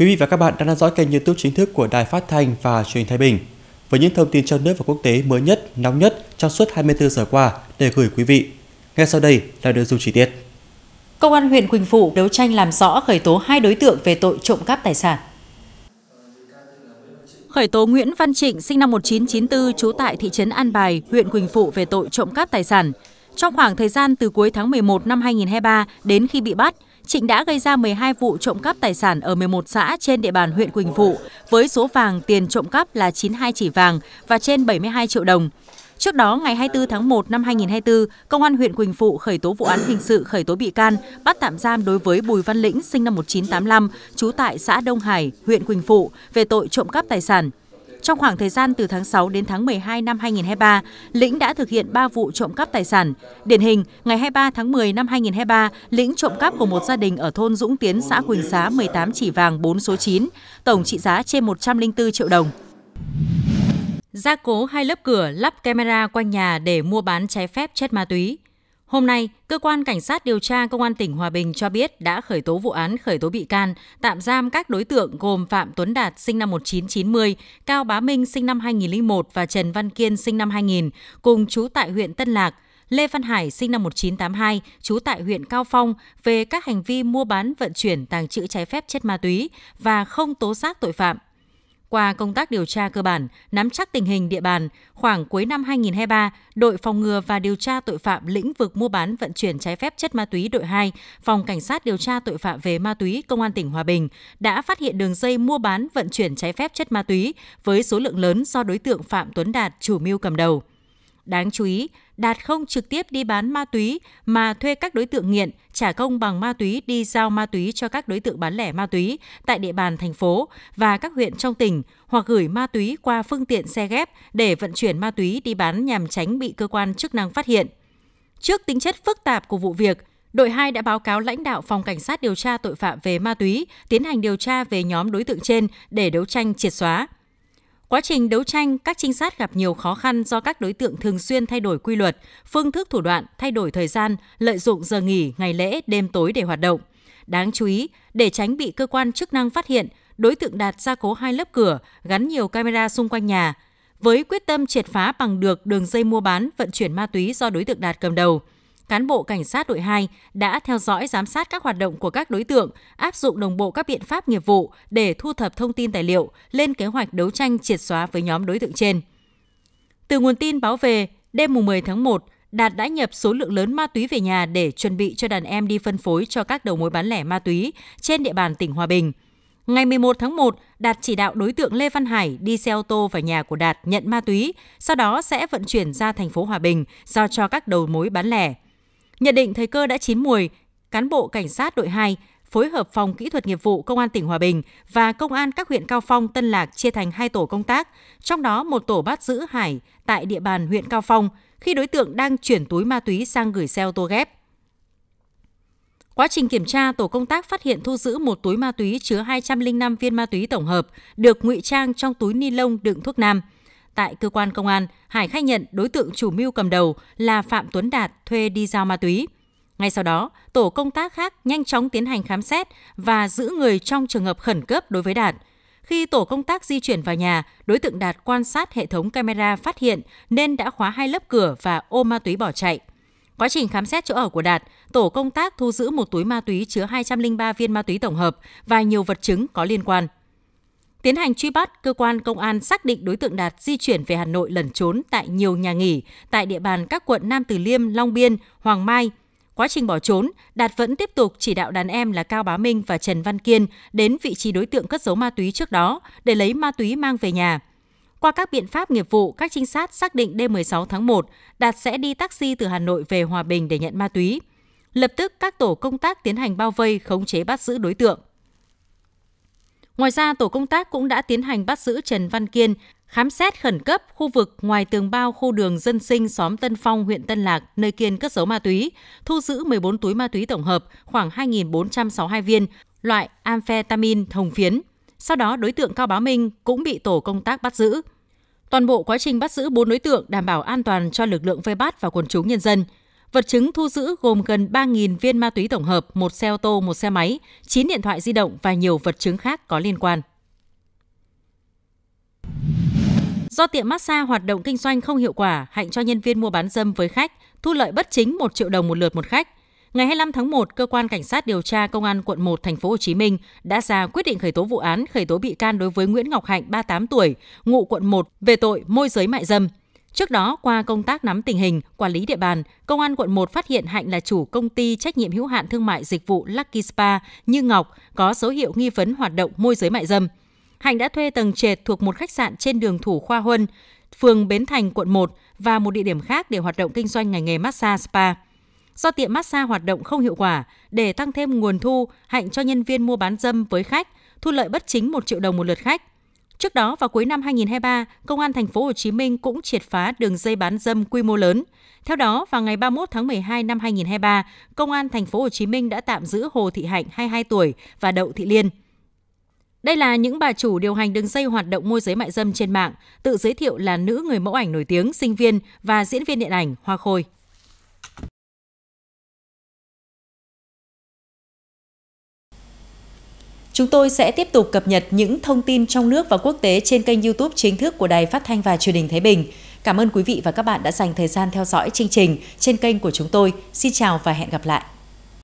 Quý vị và các bạn đang theo dõi kênh YouTube chính thức của Đài Phát thanh và Truyền hình Thái Bình với những thông tin trong nước và quốc tế mới nhất, nóng nhất trong suốt 24 giờ qua để gửi quý vị. Ngay sau đây là nội dung chi tiết. Công an huyện Quỳnh Phụ đấu tranh làm rõ khởi tố hai đối tượng về tội trộm cắp tài sản. Khởi tố Nguyễn Văn Trịnh sinh năm 1994 trú tại thị trấn An Bài, huyện Quỳnh Phụ về tội trộm cắp tài sản. Trong khoảng thời gian từ cuối tháng 11 năm 2023 đến khi bị bắt, Trịnh đã gây ra 12 vụ trộm cắp tài sản ở 11 xã trên địa bàn huyện Quỳnh Phụ, với số vàng tiền trộm cắp là 92 chỉ vàng và trên 72 triệu đồng. Trước đó, ngày 24 tháng 1 năm 2024, Công an huyện Quỳnh Phụ khởi tố vụ án hình sự khởi tố bị can, bắt tạm giam đối với Bùi Văn Lĩnh, sinh năm 1985, trú tại xã Đông Hải, huyện Quỳnh Phụ, về tội trộm cắp tài sản. Trong khoảng thời gian từ tháng 6 đến tháng 12 năm 2023, Lĩnh đã thực hiện 3 vụ trộm cắp tài sản. Điển hình, ngày 23 tháng 10 năm 2023, Lĩnh trộm cắp của một gia đình ở thôn Dũng Tiến, xã Quỳnh Xá 18 chỉ vàng 4 số 9, tổng trị giá trên 104 triệu đồng. Gia cố hai lớp cửa, lắp camera quanh nhà để mua bán trái phép chất ma túy. Hôm nay, cơ quan cảnh sát điều tra công an tỉnh Hòa Bình cho biết đã khởi tố vụ án khởi tố bị can, tạm giam các đối tượng gồm Phạm Tuấn Đạt sinh năm 1990, Cao Bá Minh sinh năm 2001 và Trần Văn Kiên sinh năm 2000 cùng trú tại huyện Tân Lạc. Lê Văn Hải sinh năm 1982, trú tại huyện Cao Phong về các hành vi mua bán, vận chuyển, tàng trữ trái phép chất ma túy và không tố giác tội phạm. Qua công tác điều tra cơ bản, nắm chắc tình hình địa bàn, khoảng cuối năm 2023, đội phòng ngừa và điều tra tội phạm lĩnh vực mua bán vận chuyển trái phép chất ma túy đội 2, phòng cảnh sát điều tra tội phạm về ma túy công an tỉnh Hòa Bình đã phát hiện đường dây mua bán vận chuyển trái phép chất ma túy với số lượng lớn do đối tượng Phạm Tuấn Đạt chủ mưu cầm đầu. Đáng chú ý, Đạt không trực tiếp đi bán ma túy mà thuê các đối tượng nghiện trả công bằng ma túy đi giao ma túy cho các đối tượng bán lẻ ma túy tại địa bàn thành phố và các huyện trong tỉnh hoặc gửi ma túy qua phương tiện xe ghép để vận chuyển ma túy đi bán nhằm tránh bị cơ quan chức năng phát hiện. Trước tính chất phức tạp của vụ việc, đội 2 đã báo cáo lãnh đạo phòng cảnh sát điều tra tội phạm về ma túy tiến hành điều tra về nhóm đối tượng trên để đấu tranh triệt xóa. Quá trình đấu tranh, các trinh sát gặp nhiều khó khăn do các đối tượng thường xuyên thay đổi quy luật, phương thức thủ đoạn, thay đổi thời gian, lợi dụng giờ nghỉ, ngày lễ, đêm tối để hoạt động. Đáng chú ý, để tránh bị cơ quan chức năng phát hiện, đối tượng Đạt gia cố hai lớp cửa, gắn nhiều camera xung quanh nhà. Với quyết tâm triệt phá bằng được đường dây mua bán, vận chuyển ma túy do đối tượng Đạt cầm đầu – cán bộ cảnh sát đội 2 đã theo dõi giám sát các hoạt động của các đối tượng, áp dụng đồng bộ các biện pháp nghiệp vụ để thu thập thông tin tài liệu, lên kế hoạch đấu tranh triệt xóa với nhóm đối tượng trên. Từ nguồn tin báo về, đêm 10 tháng 1, Đạt đã nhập số lượng lớn ma túy về nhà để chuẩn bị cho đàn em đi phân phối cho các đầu mối bán lẻ ma túy trên địa bàn tỉnh Hòa Bình. Ngày 11 tháng 1, Đạt chỉ đạo đối tượng Lê Văn Hải đi xe ô tô vào nhà của Đạt nhận ma túy, sau đó sẽ vận chuyển ra thành phố Hòa Bình giao cho các đầu mối bán lẻ. Nhận định thời cơ đã chín mùi, cán bộ cảnh sát đội 2 phối hợp phòng kỹ thuật nghiệp vụ công an tỉnh Hòa Bình và công an các huyện Cao Phong, Tân Lạc chia thành hai tổ công tác, trong đó một tổ bắt giữ Hải tại địa bàn huyện Cao Phong khi đối tượng đang chuyển túi ma túy sang gửi xe ô tô ghép. Quá trình kiểm tra, tổ công tác phát hiện thu giữ một túi ma túy chứa 205 viên ma túy tổng hợp được ngụy trang trong túi ni lông đựng thuốc nam. Tại cơ quan công an, Hải khai nhận đối tượng chủ mưu cầm đầu là Phạm Tuấn Đạt thuê đi giao ma túy. Ngay sau đó, tổ công tác khác nhanh chóng tiến hành khám xét và giữ người trong trường hợp khẩn cấp đối với Đạt. Khi tổ công tác di chuyển vào nhà, đối tượng Đạt quan sát hệ thống camera phát hiện nên đã khóa hai lớp cửa và ôm ma túy bỏ chạy. Quá trình khám xét chỗ ở của Đạt, tổ công tác thu giữ một túi ma túy chứa 203 viên ma túy tổng hợp và nhiều vật chứng có liên quan. Tiến hành truy bắt, cơ quan công an xác định đối tượng Đạt di chuyển về Hà Nội lẩn trốn tại nhiều nhà nghỉ tại địa bàn các quận Nam Từ Liêm, Long Biên, Hoàng Mai. Quá trình bỏ trốn, Đạt vẫn tiếp tục chỉ đạo đàn em là Cao Bá Minh và Trần Văn Kiên đến vị trí đối tượng cất giấu ma túy trước đó để lấy ma túy mang về nhà. Qua các biện pháp nghiệp vụ, các trinh sát xác định đêm 16 tháng 1, Đạt sẽ đi taxi từ Hà Nội về Hòa Bình để nhận ma túy. Lập tức các tổ công tác tiến hành bao vây khống chế bắt giữ đối tượng. Ngoài ra, tổ công tác cũng đã tiến hành bắt giữ Trần Văn Kiên, khám xét khẩn cấp khu vực ngoài tường bao khu đường dân sinh xóm Tân Phong, huyện Tân Lạc, nơi Kiên cất giấu ma túy, thu giữ 14 túi ma túy tổng hợp, khoảng 2.462 viên, loại amphetamine hồng phiến. Sau đó, đối tượng Cao Bá Minh cũng bị tổ công tác bắt giữ. Toàn bộ quá trình bắt giữ 4 đối tượng đảm bảo an toàn cho lực lượng vây bắt và quần chúng nhân dân. Vật chứng thu giữ gồm gần 3.000 viên ma túy tổng hợp, một xe ô tô, một xe máy, 9 điện thoại di động và nhiều vật chứng khác có liên quan. Do tiệm massage hoạt động kinh doanh không hiệu quả, Hạnh cho nhân viên mua bán dâm với khách, thu lợi bất chính 1 triệu đồng một lượt một khách. Ngày 25 tháng 1, cơ quan cảnh sát điều tra công an quận 1 thành phố Hồ Chí Minh đã ra quyết định khởi tố vụ án, khởi tố bị can đối với Nguyễn Ngọc Hạnh 38 tuổi, ngụ quận 1 về tội môi giới mại dâm. Trước đó, qua công tác nắm tình hình, quản lý địa bàn, Công an quận 1 phát hiện Hạnh là chủ công ty trách nhiệm hữu hạn thương mại dịch vụ Lucky Spa Như Ngọc có dấu hiệu nghi vấn hoạt động môi giới mại dâm. Hạnh đã thuê tầng trệt thuộc một khách sạn trên đường Thủ Khoa Huân, phường Bến Thành, quận 1 và một địa điểm khác để hoạt động kinh doanh ngành nghề massage spa. Do tiệm massage hoạt động không hiệu quả, để tăng thêm nguồn thu, Hạnh cho nhân viên mua bán dâm với khách, thu lợi bất chính 1 triệu đồng một lượt khách. Trước đó vào cuối năm 2023, Công an thành phố Hồ Chí Minh cũng triệt phá đường dây bán dâm quy mô lớn. Theo đó, vào ngày 31 tháng 12 năm 2023, Công an thành phố Hồ Chí Minh đã tạm giữ Hồ Thị Hạnh 22 tuổi và Đậu Thị Liên. Đây là những bà chủ điều hành đường dây hoạt động môi giới mại dâm trên mạng, tự giới thiệu là nữ người mẫu ảnh nổi tiếng, sinh viên và diễn viên điện ảnh Hoa Khôi. Chúng tôi sẽ tiếp tục cập nhật những thông tin trong nước và quốc tế trên kênh YouTube chính thức của Đài Phát thanh và Truyền hình Thái Bình. Cảm ơn quý vị và các bạn đã dành thời gian theo dõi chương trình trên kênh của chúng tôi. Xin chào và hẹn gặp lại.